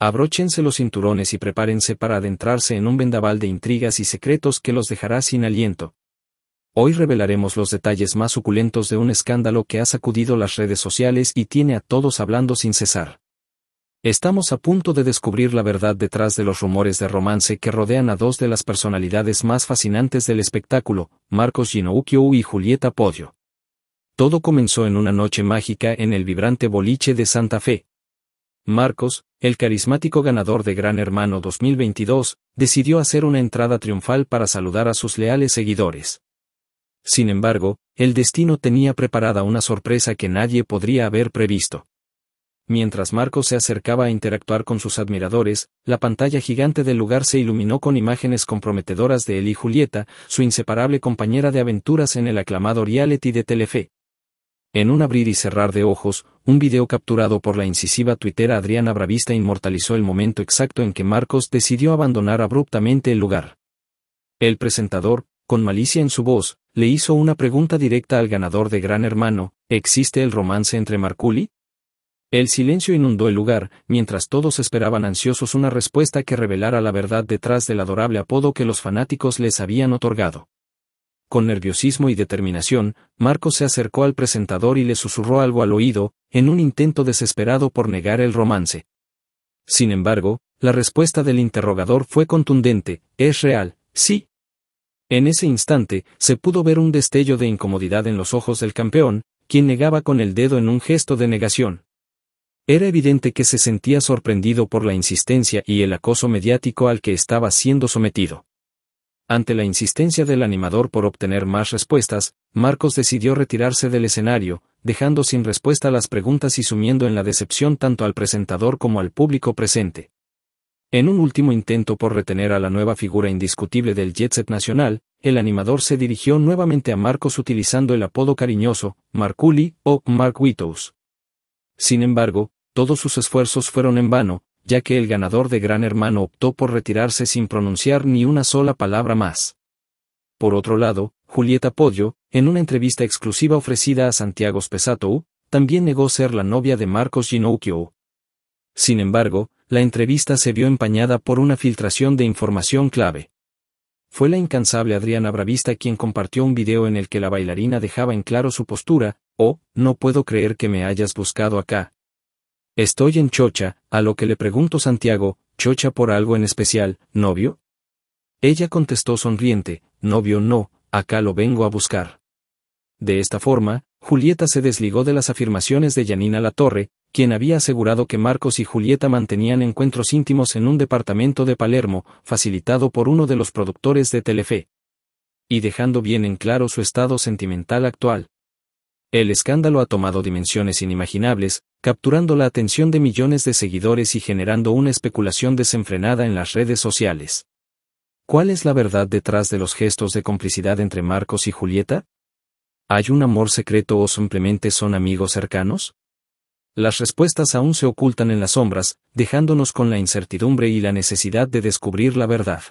Abróchense los cinturones y prepárense para adentrarse en un vendaval de intrigas y secretos que los dejará sin aliento. Hoy revelaremos los detalles más suculentos de un escándalo que ha sacudido las redes sociales y tiene a todos hablando sin cesar. Estamos a punto de descubrir la verdad detrás de los rumores de romance que rodean a dos de las personalidades más fascinantes del espectáculo, Marcos Ginoukio y Julieta Podio. Todo comenzó en una noche mágica en el vibrante boliche de Santa Fe, Marcos, el carismático ganador de Gran Hermano 2022, decidió hacer una entrada triunfal para saludar a sus leales seguidores. Sin embargo, el destino tenía preparada una sorpresa que nadie podría haber previsto. Mientras Marcos se acercaba a interactuar con sus admiradores, la pantalla gigante del lugar se iluminó con imágenes comprometedoras de él y Julieta, su inseparable compañera de aventuras en el aclamado reality de Telefe. En un abrir y cerrar de ojos, un video capturado por la incisiva tuitera Adriana Bravista inmortalizó el momento exacto en que Marcos decidió abandonar abruptamente el lugar. El presentador, con malicia en su voz, le hizo una pregunta directa al ganador de Gran Hermano, ¿existe el romance entre Marculi? El silencio inundó el lugar, mientras todos esperaban ansiosos una respuesta que revelara la verdad detrás del adorable apodo que los fanáticos les habían otorgado. Con nerviosismo y determinación, Marco se acercó al presentador y le susurró algo al oído, en un intento desesperado por negar el romance. Sin embargo, la respuesta del interrogador fue contundente, es real, sí. En ese instante, se pudo ver un destello de incomodidad en los ojos del campeón, quien negaba con el dedo en un gesto de negación. Era evidente que se sentía sorprendido por la insistencia y el acoso mediático al que estaba siendo sometido. Ante la insistencia del animador por obtener más respuestas, Marcos decidió retirarse del escenario, dejando sin respuesta las preguntas y sumiendo en la decepción tanto al presentador como al público presente. En un último intento por retener a la nueva figura indiscutible del jet set nacional, el animador se dirigió nuevamente a Marcos utilizando el apodo cariñoso, Marculi o Mark Witos. Sin embargo, todos sus esfuerzos fueron en vano, ya que el ganador de Gran Hermano optó por retirarse sin pronunciar ni una sola palabra más. Por otro lado, Julieta Podio, en una entrevista exclusiva ofrecida a Santiago Spesato, también negó ser la novia de Marcos Ginocchio. Sin embargo, la entrevista se vio empañada por una filtración de información clave. Fue la incansable Adriana Bravista quien compartió un video en el que la bailarina dejaba en claro su postura, oh, no puedo creer que me hayas buscado acá, Estoy en Chocha, a lo que le pregunto Santiago, ¿Chocha por algo en especial, novio? Ella contestó sonriente, novio no, acá lo vengo a buscar. De esta forma, Julieta se desligó de las afirmaciones de Yanina Latorre, quien había asegurado que Marcos y Julieta mantenían encuentros íntimos en un departamento de Palermo, facilitado por uno de los productores de Telefe. Y dejando bien en claro su estado sentimental actual. El escándalo ha tomado dimensiones inimaginables, capturando la atención de millones de seguidores y generando una especulación desenfrenada en las redes sociales. ¿Cuál es la verdad detrás de los gestos de complicidad entre Marcos y Julieta? ¿Hay un amor secreto o simplemente son amigos cercanos? Las respuestas aún se ocultan en las sombras, dejándonos con la incertidumbre y la necesidad de descubrir la verdad.